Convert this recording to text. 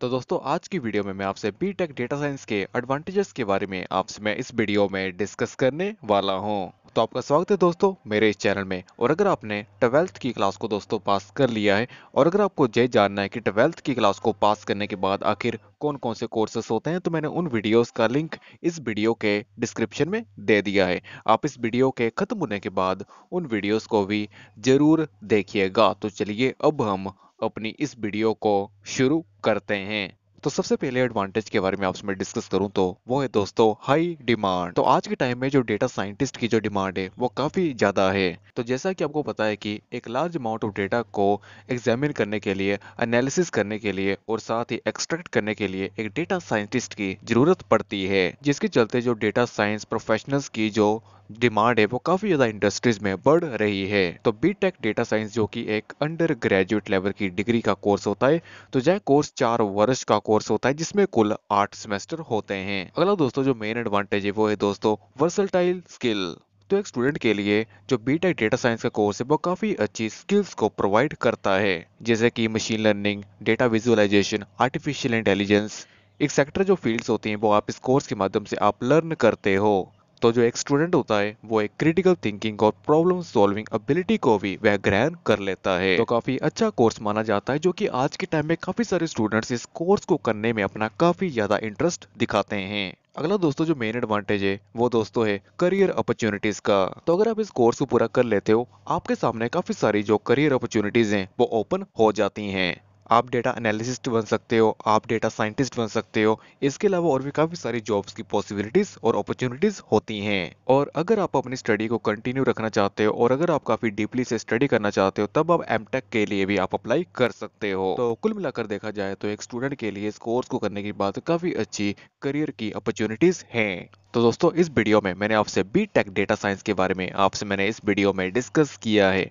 तो दोस्तों आज की वीडियो में मैं आपसे बी टेक डेटा साइंस के एडवांटेजेस के बारे में आपसे मैं इस वीडियो में डिस्कस करने वाला हूं तो आपका स्वागत है दोस्तों मेरे इस चैनल में और अगर आपने ट्वेल्थ की क्लास को दोस्तों पास कर लिया है और अगर आपको ये जानना है कि ट्वेल्थ की क्लास को पास करने के बाद आखिर कौन कौन से कोर्सेस होते हैं तो मैंने उन वीडियोस का लिंक इस वीडियो के डिस्क्रिप्शन में दे दिया है आप इस वीडियो के खत्म होने के बाद उन वीडियोज को भी जरूर देखिएगा तो चलिए अब हम अपनी इस वीडियो को शुरू करते हैं तो सबसे पहले एडवांटेज के बारे में आपसे मैं डिस्कस करूं तो वो है दोस्तों हाई डिमांड तो आज के टाइम में जो डेटा साइंटिस्ट की जो डिमांड है वो काफी ज्यादा है तो जैसा कि आपको पता है कि एक लार्ज अमाउंट ऑफ डेटा को एग्जामिन करने के लिए एनालिसिस करने के लिए और साथ ही एक्सट्रैक्ट करने के लिए एक डेटा साइंटिस्ट की जरूरत पड़ती है जिसके चलते जो डेटा साइंस प्रोफेशनल्स की जो डिमांड है वो काफी ज्यादा इंडस्ट्रीज में बढ़ रही है तो बी टेक डेटा साइंस जो कि एक अंडर ग्रेजुएट लेवल की डिग्री का कोर्स होता है तो यह कोर्स चार वर्ष का कोर्स कोर्स होता है जिसमें कुल आठ सेमेस्टर होते हैं अगला दोस्तों जो मेन एडवांटेज है वो है दोस्तों वर्सलटाइल स्किल तो एक स्टूडेंट के लिए जो बीटेक डेटा साइंस का कोर्स है वो काफी अच्छी स्किल्स को प्रोवाइड करता है जैसे कि machine learning data visualisation artificial intelligence एक सेक्टर जो फील्ड्स होती हैं वो आप इस कोर्स के माध्यम से आप लर्न करते हो तो जो एक स्टूडेंट होता है वो एक क्रिटिकल थिंकिंग और प्रॉब्लम सॉल्विंग एबिलिटी को भी वह ग्रहण कर लेता है तो काफी अच्छा कोर्स माना जाता है जो कि आज के टाइम में काफी सारे स्टूडेंट्स इस कोर्स को करने में अपना काफी ज्यादा इंटरेस्ट दिखाते हैं अगला दोस्तों जो मेन एडवांटेज है वो दोस्तों है करियर अपॉर्चुनिटीज का तो अगर आप इस कोर्स को पूरा कर लेते हो आपके सामने काफी सारी जो करियर अपॉर्चुनिटीज हैं वो ओपन हो जाती हैं आप डेटा एनालिसिस्ट बन सकते हो आप डेटा साइंटिस्ट बन सकते हो इसके अलावा और भी काफ़ी सारी जॉब्स की पॉसिबिलिटीज़ और अपॉर्चुनिटीज़ होती हैं और अगर आप अपनी स्टडी को कंटिन्यू रखना चाहते हो और अगर आप काफ़ी डीपली से स्टडी करना चाहते हो तब आप एम के लिए भी आप अप्लाई कर सकते हो तो कुल मिलाकर देखा जाए तो एक स्टूडेंट के लिए इस कोर्स को करने के बाद काफ़ी अच्छी करियर की अपॉर्चुनिटीज़ है तो दोस्तों इस वीडियो में मैंने आपसे बी टेक डेटा साइंस के बारे में आपसे मैंने इस वीडियो में डिस्कस किया है